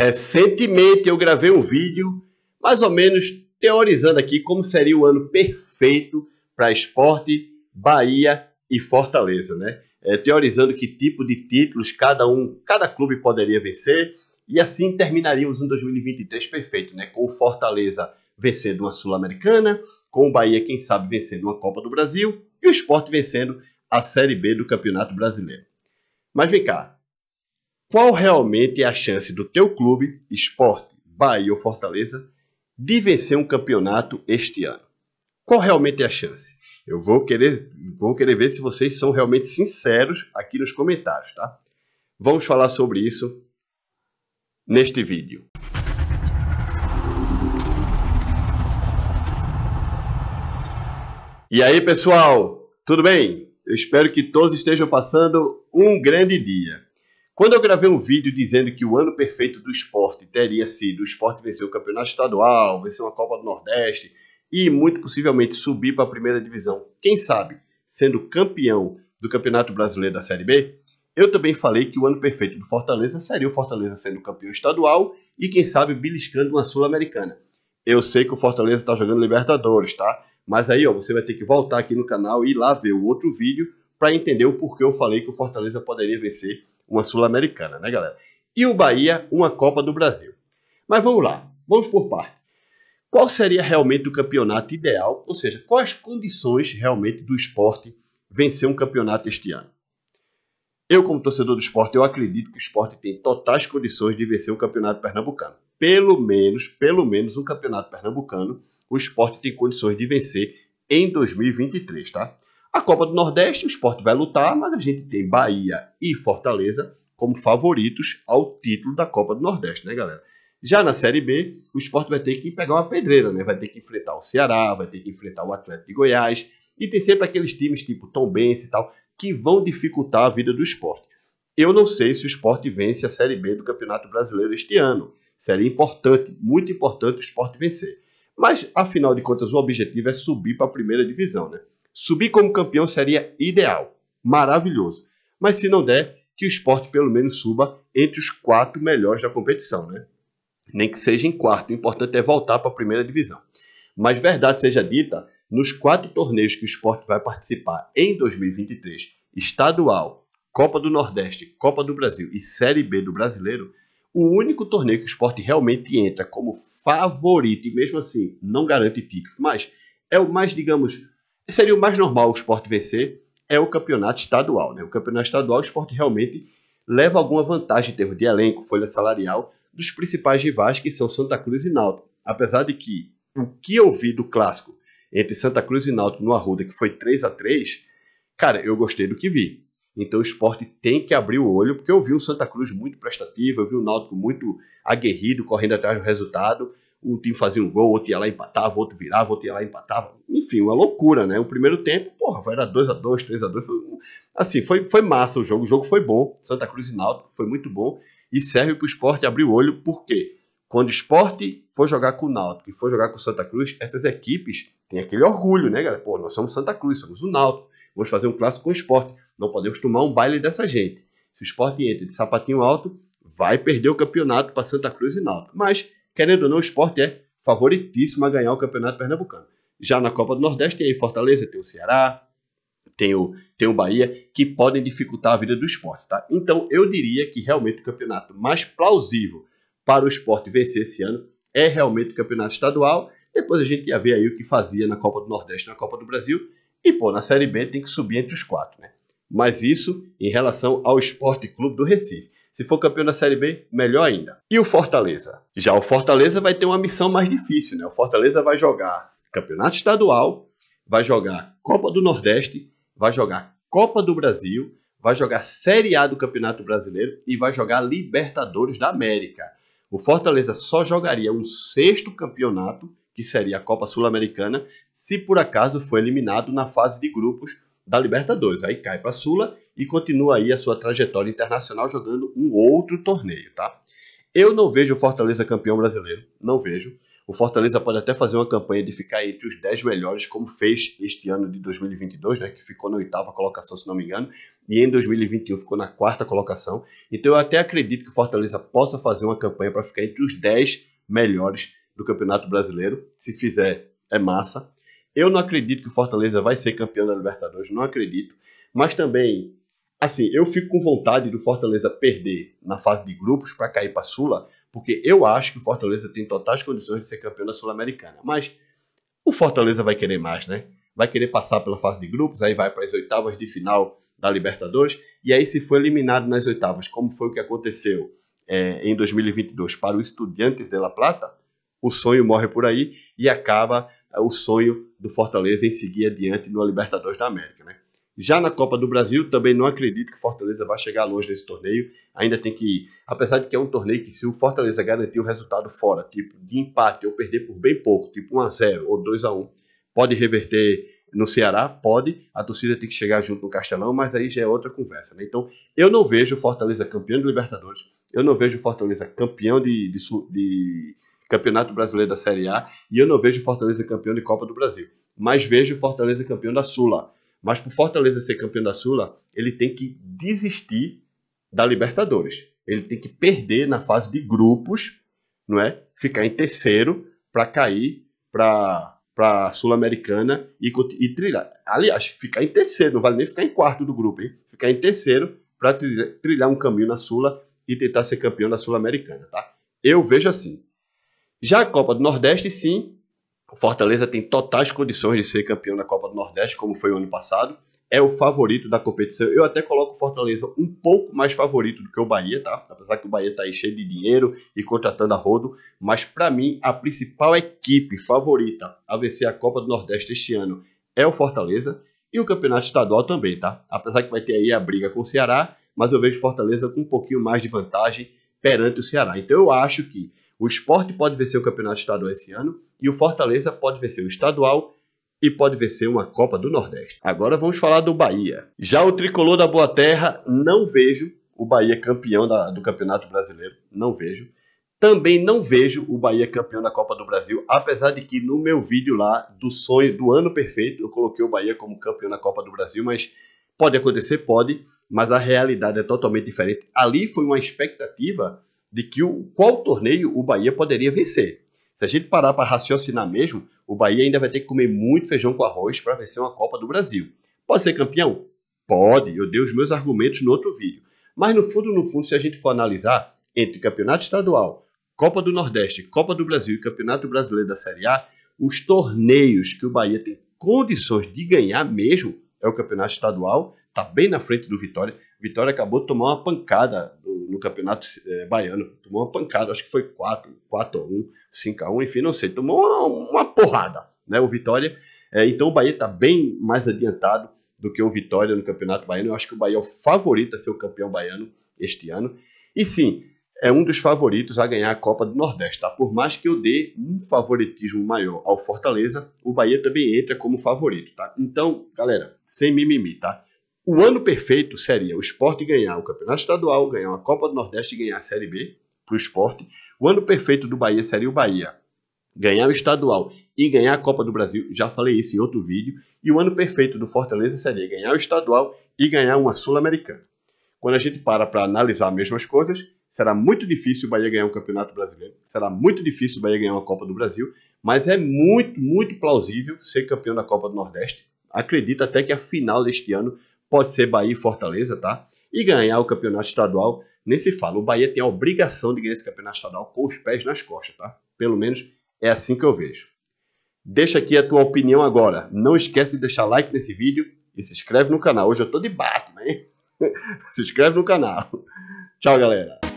Recentemente eu gravei um vídeo, mais ou menos teorizando aqui como seria o ano perfeito para esporte, Bahia e Fortaleza, né? É, teorizando que tipo de títulos cada um, cada clube poderia vencer, e assim terminaríamos um 2023 perfeito, né? Com o Fortaleza vencendo uma Sul-Americana, com o Bahia, quem sabe, vencendo uma Copa do Brasil e o esporte vencendo a Série B do Campeonato Brasileiro. Mas vem cá, qual realmente é a chance do teu clube, esporte, Bahia ou Fortaleza, de vencer um campeonato este ano? Qual realmente é a chance? Eu vou querer, vou querer ver se vocês são realmente sinceros aqui nos comentários, tá? Vamos falar sobre isso neste vídeo. E aí, pessoal, tudo bem? Eu espero que todos estejam passando um grande dia. Quando eu gravei um vídeo dizendo que o ano perfeito do esporte teria sido o esporte vencer o campeonato estadual, vencer uma Copa do Nordeste e muito possivelmente subir para a primeira divisão, quem sabe sendo campeão do Campeonato Brasileiro da Série B, eu também falei que o ano perfeito do Fortaleza seria o Fortaleza sendo campeão estadual e quem sabe beliscando uma Sul-Americana. Eu sei que o Fortaleza está jogando Libertadores, tá? Mas aí ó, você vai ter que voltar aqui no canal e ir lá ver o outro vídeo para entender o porquê eu falei que o Fortaleza poderia vencer uma Sul-Americana, né, galera? E o Bahia, uma Copa do Brasil. Mas vamos lá, vamos por parte. Qual seria realmente o campeonato ideal? Ou seja, quais condições realmente do esporte vencer um campeonato este ano? Eu, como torcedor do esporte, eu acredito que o esporte tem totais condições de vencer um campeonato pernambucano. Pelo menos, pelo menos um campeonato pernambucano, o esporte tem condições de vencer em 2023, tá? A Copa do Nordeste, o esporte vai lutar, mas a gente tem Bahia e Fortaleza como favoritos ao título da Copa do Nordeste, né, galera? Já na Série B, o esporte vai ter que pegar uma pedreira, né? Vai ter que enfrentar o Ceará, vai ter que enfrentar o Atlético de Goiás. E tem sempre aqueles times tipo Tombense e tal, que vão dificultar a vida do esporte. Eu não sei se o esporte vence a Série B do Campeonato Brasileiro este ano. Seria importante, muito importante o esporte vencer. Mas, afinal de contas, o objetivo é subir para a primeira divisão, né? Subir como campeão seria ideal, maravilhoso. Mas se não der, que o esporte pelo menos suba entre os quatro melhores da competição, né? Nem que seja em quarto, o importante é voltar para a primeira divisão. Mas verdade seja dita, nos quatro torneios que o esporte vai participar em 2023, estadual, Copa do Nordeste, Copa do Brasil e Série B do Brasileiro, o único torneio que o esporte realmente entra como favorito, e mesmo assim não garante título, mas é o mais, digamos, seria o mais normal o esporte vencer, é o campeonato estadual. Né? O campeonato estadual, o esporte realmente leva alguma vantagem em termos de elenco, folha salarial, dos principais rivais que são Santa Cruz e Náutico. Apesar de que o que eu vi do clássico entre Santa Cruz e Náutico no Arruda, que foi 3 a 3 cara, eu gostei do que vi. Então o esporte tem que abrir o olho, porque eu vi um Santa Cruz muito prestativo, eu vi o um Náutico muito aguerrido, correndo atrás do resultado o time fazia um gol, outro ia lá e empatava, outro virava, outro ia lá e empatava. Enfim, uma loucura, né? O primeiro tempo, porra, era 2 a 2 3 a 2 foi, Assim, foi, foi massa o jogo, o jogo foi bom. Santa Cruz e Náutico foi muito bom. E serve para o esporte abrir o olho, porque quando o esporte for jogar com o Náutico e for jogar com o Santa Cruz, essas equipes têm aquele orgulho, né, galera? Pô, nós somos Santa Cruz, somos o Náutico, vamos fazer um clássico com o esporte. Não podemos tomar um baile dessa gente. Se o esporte entra de sapatinho alto, vai perder o campeonato para Santa Cruz e Náutico. Mas Querendo ou não, o esporte é favoritíssimo a ganhar o Campeonato Pernambucano. Já na Copa do Nordeste tem aí Fortaleza, tem o Ceará, tem o, tem o Bahia, que podem dificultar a vida do esporte, tá? Então eu diria que realmente o campeonato mais plausível para o esporte vencer esse ano é realmente o campeonato estadual. Depois a gente ia ver aí o que fazia na Copa do Nordeste, na Copa do Brasil. E, pô, na Série B tem que subir entre os quatro, né? Mas isso em relação ao Esporte Clube do Recife. Se for campeão da Série B, melhor ainda. E o Fortaleza? Já o Fortaleza vai ter uma missão mais difícil, né? O Fortaleza vai jogar campeonato estadual, vai jogar Copa do Nordeste, vai jogar Copa do Brasil, vai jogar Série A do Campeonato Brasileiro e vai jogar Libertadores da América. O Fortaleza só jogaria um sexto campeonato, que seria a Copa Sul-Americana, se por acaso for eliminado na fase de grupos da Libertadores. Aí cai para a Sula e continua aí a sua trajetória internacional jogando um outro torneio, tá? Eu não vejo o Fortaleza campeão brasileiro, não vejo. O Fortaleza pode até fazer uma campanha de ficar entre os 10 melhores, como fez este ano de 2022, né, que ficou na oitava colocação, se não me engano, e em 2021 ficou na quarta colocação. Então eu até acredito que o Fortaleza possa fazer uma campanha para ficar entre os 10 melhores do Campeonato Brasileiro. Se fizer, é massa. Eu não acredito que o Fortaleza vai ser campeão da Libertadores, não acredito. Mas também, assim, eu fico com vontade do Fortaleza perder na fase de grupos para cair para Sula, porque eu acho que o Fortaleza tem totais condições de ser campeão da Sul-Americana. Mas o Fortaleza vai querer mais, né? Vai querer passar pela fase de grupos, aí vai para as oitavas de final da Libertadores, e aí se for eliminado nas oitavas, como foi o que aconteceu é, em 2022 para o Estudiantes de La Plata, o sonho morre por aí e acaba o sonho do Fortaleza em seguir adiante no Libertadores da América. Né? Já na Copa do Brasil, também não acredito que o Fortaleza vai chegar longe nesse torneio. Ainda tem que, apesar de que é um torneio que se o Fortaleza garantir o um resultado fora, tipo de empate ou perder por bem pouco, tipo 1 a 0 ou 2 a 1, pode reverter no Ceará, pode, a torcida tem que chegar junto no Castelão, mas aí já é outra conversa, né? Então, eu não vejo o Fortaleza campeão de Libertadores, eu não vejo o Fortaleza campeão de, de, de Campeonato Brasileiro da Série A, e eu não vejo Fortaleza campeão de Copa do Brasil, mas vejo Fortaleza campeão da Sula. Mas para Fortaleza ser campeão da Sula, ele tem que desistir da Libertadores. Ele tem que perder na fase de grupos, não é? Ficar em terceiro para cair para para Sul-Americana e, e trilhar. Aliás, ficar em terceiro, não vale nem ficar em quarto do grupo, hein? Ficar em terceiro para trilhar, trilhar um caminho na Sula e tentar ser campeão da Sul-Americana, tá? Eu vejo assim. Já a Copa do Nordeste, sim, o Fortaleza tem totais condições de ser campeão da Copa do Nordeste, como foi o ano passado. É o favorito da competição. Eu até coloco o Fortaleza um pouco mais favorito do que o Bahia, tá? Apesar que o Bahia tá aí cheio de dinheiro e contratando a rodo. Mas para mim, a principal equipe favorita a vencer a Copa do Nordeste este ano é o Fortaleza. E o campeonato estadual também, tá? Apesar que vai ter aí a briga com o Ceará, mas eu vejo Fortaleza com um pouquinho mais de vantagem perante o Ceará. Então eu acho que o esporte pode vencer o campeonato estadual esse ano e o Fortaleza pode vencer o estadual e pode vencer uma Copa do Nordeste. Agora vamos falar do Bahia. Já o tricolor da Boa Terra, não vejo o Bahia campeão da, do Campeonato Brasileiro, não vejo. Também não vejo o Bahia campeão da Copa do Brasil, apesar de que no meu vídeo lá do sonho do ano perfeito eu coloquei o Bahia como campeão da Copa do Brasil, mas pode acontecer, pode, mas a realidade é totalmente diferente. Ali foi uma expectativa de que o, qual torneio o Bahia poderia vencer. Se a gente parar para raciocinar mesmo, o Bahia ainda vai ter que comer muito feijão com arroz para vencer uma Copa do Brasil. Pode ser campeão? Pode, eu dei os meus argumentos no outro vídeo. Mas no fundo, no fundo, se a gente for analisar entre campeonato estadual, Copa do Nordeste, Copa do Brasil e Campeonato Brasileiro da Série A, os torneios que o Bahia tem condições de ganhar mesmo é o campeonato estadual, tá bem na frente do Vitória. Vitória acabou de tomar uma pancada no Campeonato é, Baiano. Tomou uma pancada, acho que foi 4, 4 a 1, 5 a 1, enfim, não sei. Tomou uma, uma porrada, né? O Vitória. É, então o Bahia está bem mais adiantado do que o Vitória no Campeonato Baiano. Eu acho que o Bahia é o favorito a ser o campeão baiano este ano. E sim, é um dos favoritos a ganhar a Copa do Nordeste. Tá? Por mais que eu dê um favoritismo maior ao Fortaleza, o Bahia também entra como favorito. Tá? Então, galera, sem mimimi, tá? O ano perfeito seria o esporte ganhar o campeonato estadual, ganhar a Copa do Nordeste e ganhar a Série B para o esporte. O ano perfeito do Bahia seria o Bahia ganhar o estadual e ganhar a Copa do Brasil. Já falei isso em outro vídeo. E o ano perfeito do Fortaleza seria ganhar o estadual e ganhar uma Sul-Americana. Quando a gente para para analisar as mesmas coisas, será muito difícil o Bahia ganhar um Campeonato Brasileiro, será muito difícil o Bahia ganhar uma Copa do Brasil, mas é muito, muito plausível ser campeão da Copa do Nordeste. Acredito até que a final deste ano pode ser Bahia e Fortaleza, tá? E ganhar o campeonato estadual, nem se fala. O Bahia tem a obrigação de ganhar esse campeonato estadual com os pés nas costas, tá? Pelo menos é assim que eu vejo. Deixa aqui a tua opinião agora. Não esquece de deixar like nesse vídeo e se inscreve no canal. Hoje eu tô de Batman, né? hein? se inscreve no canal. Tchau, galera.